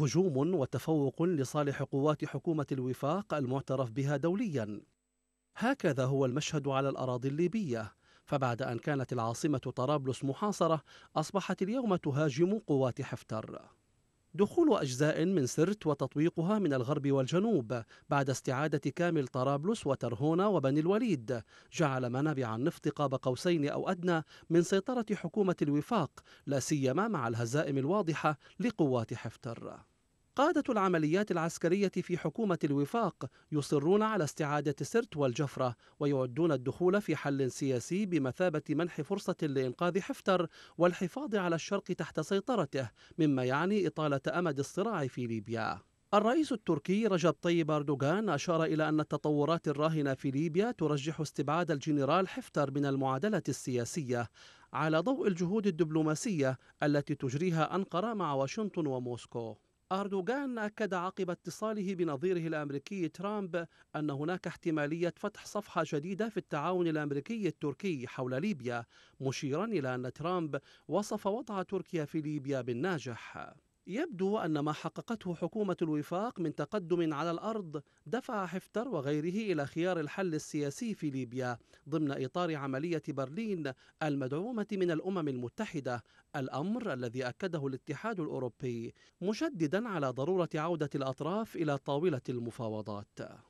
هجوم وتفوق لصالح قوات حكومة الوفاق المعترف بها دوليا هكذا هو المشهد على الأراضي الليبية فبعد أن كانت العاصمة طرابلس محاصرة أصبحت اليوم تهاجم قوات حفتر دخول أجزاء من سرت وتطويقها من الغرب والجنوب بعد استعادة كامل طرابلس وترهونة وبني الوليد جعل منابع النفط قاب قوسين أو أدنى من سيطرة حكومة الوفاق لا سيما مع الهزائم الواضحة لقوات حفتر قادة العمليات العسكرية في حكومة الوفاق يصرون على استعادة سرت والجفرة ويعدون الدخول في حل سياسي بمثابة منح فرصة لإنقاذ حفتر والحفاظ على الشرق تحت سيطرته مما يعني إطالة أمد الصراع في ليبيا الرئيس التركي رجب طيب أردوغان أشار إلى أن التطورات الراهنة في ليبيا ترجح استبعاد الجنرال حفتر من المعادلة السياسية على ضوء الجهود الدبلوماسية التي تجريها أنقرة مع واشنطن وموسكو أردوغان أكد عقب اتصاله بنظيره الأمريكي ترامب أن هناك احتمالية فتح صفحة جديدة في التعاون الأمريكي التركي حول ليبيا مشيرا إلى أن ترامب وصف وضع تركيا في ليبيا بالناجح يبدو أن ما حققته حكومة الوفاق من تقدم على الأرض دفع حفتر وغيره إلى خيار الحل السياسي في ليبيا ضمن إطار عملية برلين المدعومة من الأمم المتحدة الأمر الذي أكده الاتحاد الأوروبي مشددا على ضرورة عودة الأطراف إلى طاولة المفاوضات